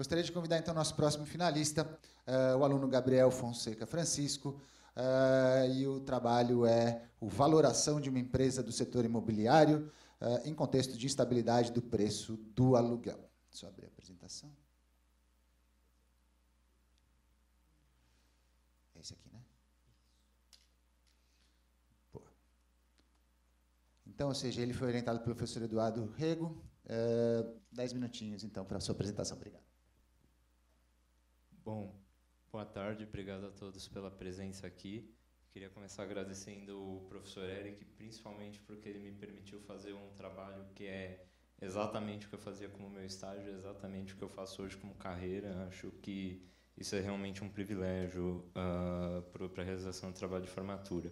Gostaria de convidar então nosso próximo finalista, uh, o aluno Gabriel Fonseca Francisco, uh, e o trabalho é o Valoração de uma empresa do setor imobiliário uh, em contexto de estabilidade do preço do aluguel. eu abrir a apresentação. É esse aqui, né? Boa. Então, ou seja, ele foi orientado pelo professor Eduardo Rego. dez minutinhos, então, para a sua apresentação. Obrigado boa tarde. Obrigado a todos pela presença aqui. Queria começar agradecendo o professor Eric, principalmente porque ele me permitiu fazer um trabalho que é exatamente o que eu fazia como meu estágio, exatamente o que eu faço hoje como carreira. Acho que isso é realmente um privilégio uh, ah, para a realização do trabalho de formatura.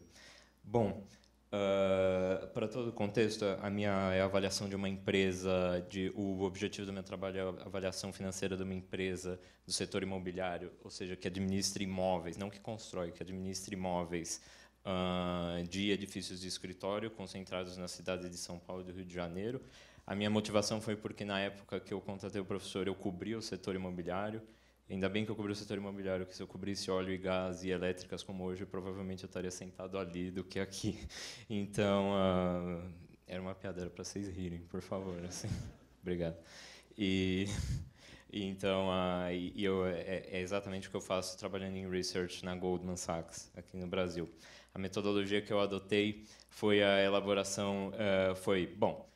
Bom, Uh, para todo o contexto, a minha é a avaliação de uma empresa, de, o objetivo do meu trabalho é a avaliação financeira de uma empresa do setor imobiliário, ou seja, que administra imóveis, não que constrói, que administra imóveis uh, de edifícios de escritório concentrados na cidade de São Paulo e do Rio de Janeiro. A minha motivação foi porque, na época que eu contratei o professor, eu cobria o setor imobiliário, Ainda bem que eu cobri o setor imobiliário, que se eu cobrisse óleo e gás e elétricas como hoje, provavelmente eu estaria sentado ali do que aqui. Então, uh, era uma piada, para vocês rirem, por favor. Assim. Obrigado. E, então, ah, e então, uh, e eu, é, é, é, exatamente o que eu faço trabalhando em research na Goldman Sachs, aqui no Brasil. A metodologia que eu adotei foi a elaboração, uh, foi, bom,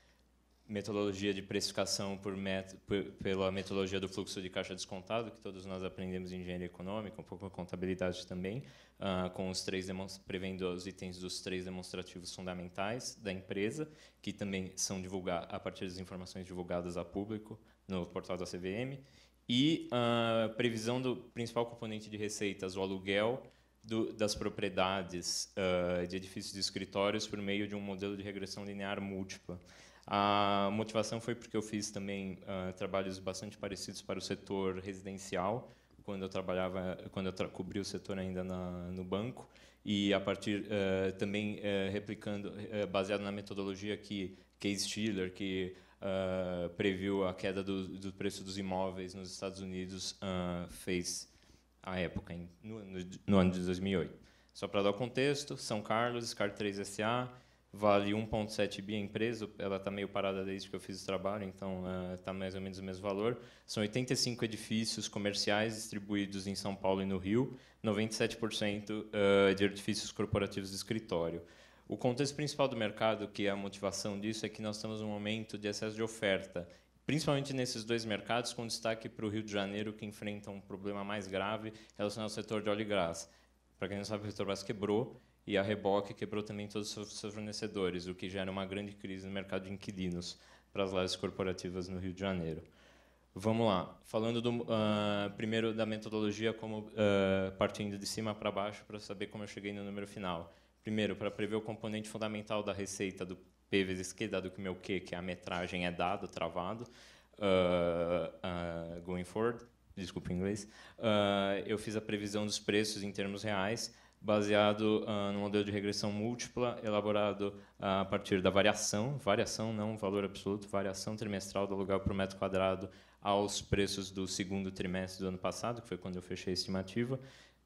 metodologia de precificação por met pela metodologia do fluxo de caixa descontado, que todos nós aprendemos em engenharia econômica, um pouco a contabilidade também, uh, com os três prevendo os itens dos três demonstrativos fundamentais da empresa, que também são divulgados a partir das informações divulgadas a público no portal da CVM, e a uh, previsão do principal componente de receitas, o aluguel, do, das propriedades uh, de edifícios de escritórios por meio de um modelo de regressão linear múltipla. A motivação foi porque eu fiz também uh, trabalhos bastante parecidos para o setor residencial, quando eu trabalhava, quando eu cobri o setor ainda na, no banco, e a partir uh, também uh, replicando, eh, baseado na metodologia que Case Stiller, que previu a queda do, do, preço dos imóveis nos Estados Unidos, fez a época, em, no, no, no ano de 2008. Só para dar o contexto, São Carlos, Scar 3 SA, vale 1,7 bi a empresa, ela está meio parada desde que eu fiz o trabalho, então está é, uh, mais ou menos o mesmo valor. São 85 edifícios comerciais distribuídos em São Paulo e no Rio, 97% uh, eh, de edifícios corporativos de escritório. O contexto principal do mercado, que é a motivação disso, é que nós estamos num momento de excesso de oferta, principalmente nesses dois mercados, com destaque para o Rio de Janeiro, que enfrenta um problema mais grave relacionado ao setor de óleo e gás. Para quem não sabe, o Petrobras quebrou, e a Reboque quebrou também todos os seus fornecedores, o que gera uma grande crise no mercado de inquilinos para as lajes corporativas no Rio de Janeiro. Vamos lá, falando do, uh, primeiro da metodologia, como uh, partindo de cima para baixo para saber como eu cheguei no número final. Primeiro, para prever o componente fundamental da receita do P vezes Q, dado que o meu Q, que é a metragem, é dado, travado, uh, going forward, desculpa em inglês, eu fiz a previsão dos preços em termos reais, baseado uh, ah, no modelo de regressão múltipla elaborado uh, a partir da variação, variação não valor absoluto, variação trimestral do aluguel por metro quadrado aos preços do segundo trimestre do ano passado, que foi quando eu fechei a estimativa,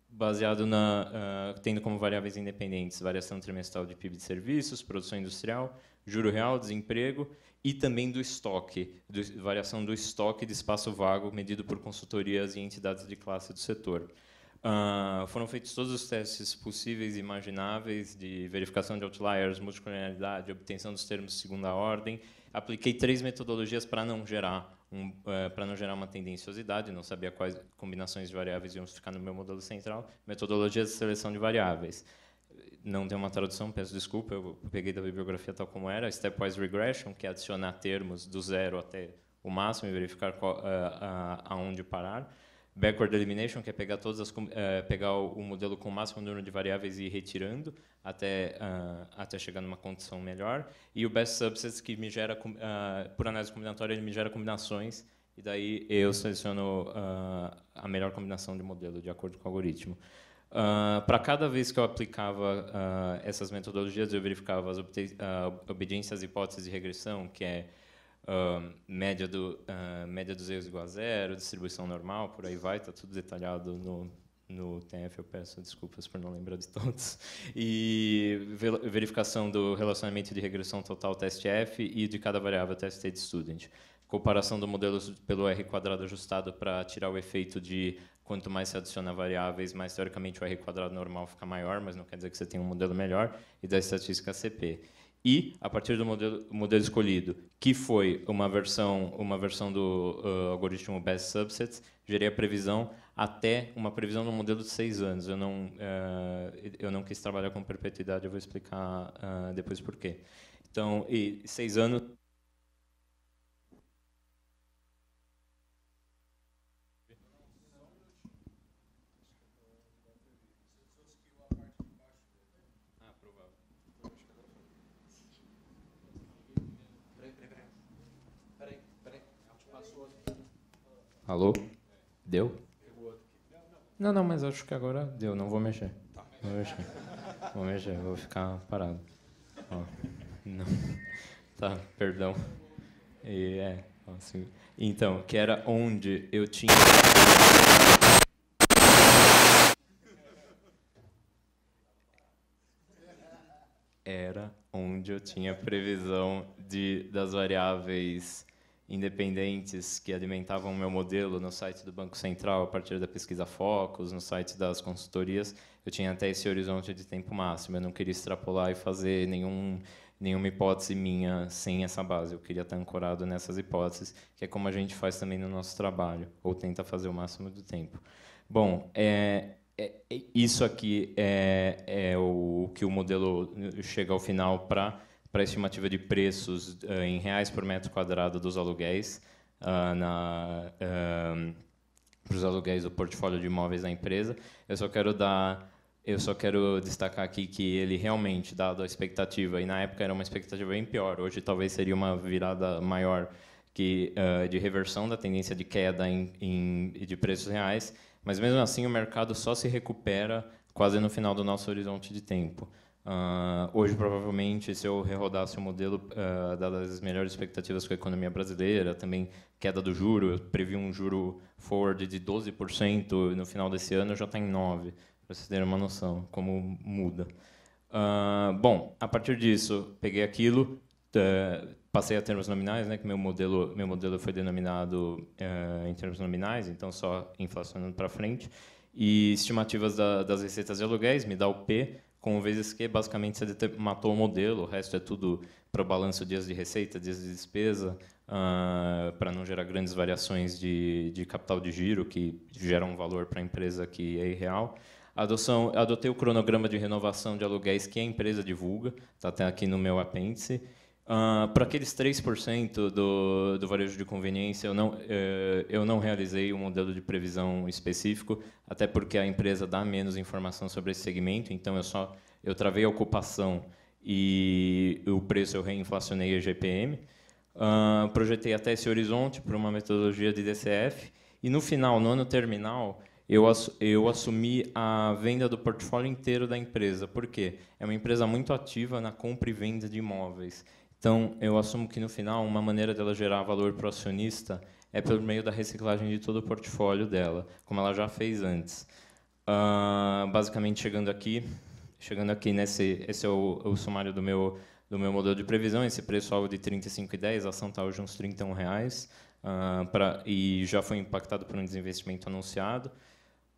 baseado na uh, tendo como variáveis independentes variação trimestral de PIB de serviços, produção industrial, juro real, desemprego e também do estoque, do, variação do estoque de espaço vago medido por consultorias e entidades de classe do setor. Uh, foram feitos todos os testes possíveis e imagináveis de verificação de outliers, multicolonialidade, obtenção dos termos de segunda ordem. Apliquei três metodologias para não gerar um, uh, para não gerar uma tendenciosidade, não sabia quais combinações de variáveis iam ficar no meu modelo central. Metodologias de seleção de variáveis. Não tem uma tradução, peço desculpa, eu peguei da bibliografia tal como era. Stepwise regression, que é adicionar termos do zero até o máximo e verificar qual, uh, aonde parar backward elimination, que é pegar todas as é, pegar o modelo com o máximo número de variáveis e ir retirando até uh, até chegar numa condição melhor, e o best subsets que me gera uh, por análise combinatória ele me gera combinações e daí eu seleciono uh, a melhor combinação de modelo de acordo com o algoritmo. para cada vez que eu aplicava essas metodologias, eu verificava as obediências, hipóteses de regressão, que é Uh, média, do, uh, média dos erros igual a zero, distribuição normal, por aí vai, está tudo detalhado no, no TF, eu peço desculpas por não lembrar de todos. E verificação do relacionamento de regressão total F e de cada variável teste de student. Comparação do modelo pelo R quadrado ajustado para tirar o efeito de quanto mais se adiciona variáveis, mais teoricamente o R quadrado normal fica maior, mas não quer dizer que você tem um modelo melhor, e da estatística CP e a partir do modelo, modelo escolhido, que foi uma versão, uma versão do uh, algoritmo Best Subsets, gerei a previsão até uma previsão no modelo de seis anos. Eu não, uh, eu não quis trabalhar com perpetuidade, eu vou explicar uh, depois por quê. Então, e seis anos Alô? Deu? Não, não, mas acho que agora deu, não vou mexer. Vou mexer. Vou mexer, vou ficar parado. Ó, não. Tá, perdão. E é, assim. Então, que era onde eu tinha. Era onde eu tinha previsão de, das variáveis independentes que alimentavam o meu modelo no site do Banco Central, a partir da pesquisa Focus, no site das consultorias, eu tinha até esse horizonte de tempo máximo. Eu não queria extrapolar e fazer nenhum, nenhuma hipótese minha sem essa base. Eu queria estar ancorado nessas hipóteses, que é como a gente faz também no nosso trabalho, ou tenta fazer o máximo do tempo. Bom, é, é, é isso aqui é, é o que o modelo chega ao final para para a estimativa de preços uh, em reais por metro quadrado dos aluguéis uh, para os aluguéis do portfólio de imóveis da empresa. Eu só quero dar eu só quero destacar aqui que ele realmente, dado a expectativa, e na época era uma expectativa bem pior, hoje talvez seria uma virada maior que, uh, de reversão da tendência de queda em, em, de preços reais, mas mesmo assim o mercado só se recupera quase no final do nosso horizonte de tempo. Uh, hoje, provavelmente, se eu rerodasse o modelo, uh, dadas as melhores expectativas com a economia brasileira, também queda do juro, eu previ um juro forward de 12% e no final desse ano já está em 9%, para vocês terem uma noção como muda. Uh, bom, a partir disso, peguei aquilo, tá, passei a termos nominais, né, que meu modelo, meu modelo foi denominado em termos nominais, então só inflacionando para frente, e estimativas da, das receitas de aluguéis, me dá o P, com vezes que basicamente você matou o modelo, o resto é tudo para o balanço dias de receita, dias de despesa, uh, para não gerar grandes variações de, de capital de giro, que gera um valor para a empresa que é irreal. Adoção, adotei o cronograma de renovação de aluguéis que a empresa divulga, está até aqui no meu apêndice. Uh, ah, para aqueles 3% do, do varejo de conveniência, eu não, uh, eu não realizei um modelo de previsão específico, até porque a empresa dá menos informação sobre esse segmento, então eu só eu travei a ocupação e o preço eu reinflacionei a GPM. Uh, ah, projetei até esse horizonte para uma metodologia de DCF e no final, no ano terminal, eu, eu assumi a venda do portfólio inteiro da empresa. Por quê? É uma empresa muito ativa na compra e venda de imóveis. Então, eu assumo que no final, uma maneira dela gerar valor para o acionista é pelo meio da reciclagem de todo o portfólio dela, como ela já fez antes. Uh, basicamente, chegando aqui, chegando aqui nesse, né, esse é o, o sumário do meu do meu modelo de previsão, esse preço alvo de 35,10, a ação está hoje uns 31 reais, uh, e já foi impactado por um desinvestimento anunciado.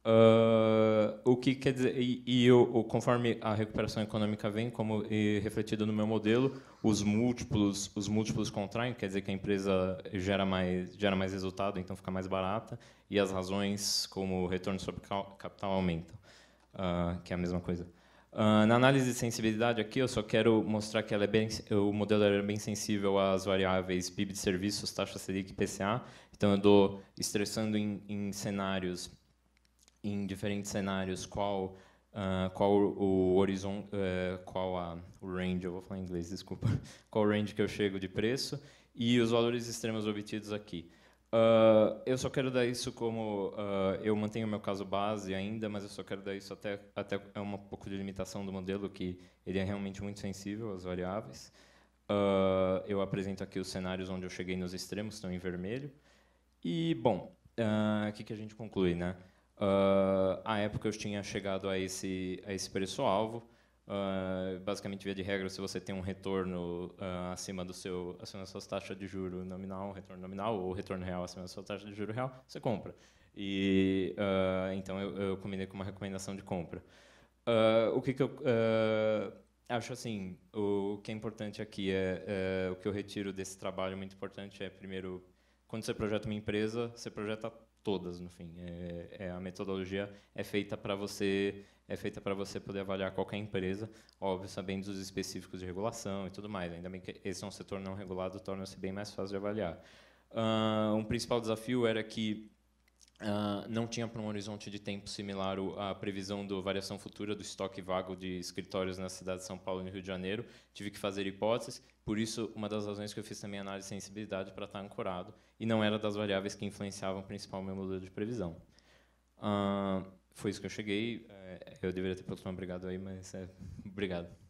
Uh, o que quer dizer, e, e eu, conforme a recuperação econômica vem, como refletido no meu modelo, os múltiplos, os múltiplos contraem, quer dizer que a empresa gera mais, gera mais resultado, então fica mais barata, e as razões, como retorno sobre capital, aumentam, uh, que é a mesma coisa. Uh, na análise de sensibilidade aqui, eu só quero mostrar que é bem, o modelo é bem sensível às variáveis PIB de serviços, taxa Selic e PCA. Então, eu estou estressando em, em cenários em diferentes cenários qual uh, qual o horizonte uh, qual a o range eu vou falar em inglês desculpa qual o range que eu chego de preço e os valores extremos obtidos aqui uh, eu só quero dar isso como ah, eu mantenho meu caso base ainda mas eu só quero dar isso até até é um pouco de limitação do modelo que ele é realmente muito sensível às variáveis eu apresento aqui os cenários onde eu cheguei nos extremos estão em vermelho e bom o que a gente conclui né Uh, à época eu tinha chegado a esse, a esse preço-alvo. Uh, basicamente, via de regra, se você tem um retorno uh, acima do seu, acima da sua taxa de juro nominal, retorno nominal ou retorno real acima da sua taxa de juro real, você compra. E uh, então eu, eu, combinei com uma recomendação de compra. o que, que eu acho assim, o que é importante aqui é, é o que eu retiro desse trabalho muito importante é primeiro quando você projeta uma empresa, você projeta todas no fim. É, é a metodologia é feita para você é feita para você poder avaliar qualquer empresa, óbvio, sabendo dos específicos de regulação e tudo mais. Ainda bem que esse é um setor não regulado, torna-se bem mais fácil de avaliar. Uh, um principal desafio era que ah, não tinha para um horizonte de tempo similar a previsão da variação futura do estoque vago de escritórios na cidade de São Paulo e no Rio de Janeiro. Tive que fazer hipóteses, por isso, uma das razões que eu fiz também análise de sensibilidade para estar tá ancorado, e não era das variáveis que influenciavam principalmente o meu modelo de previsão. Uh, foi isso que eu cheguei. É, eu deveria ter um obrigado aí, mas é, obrigado.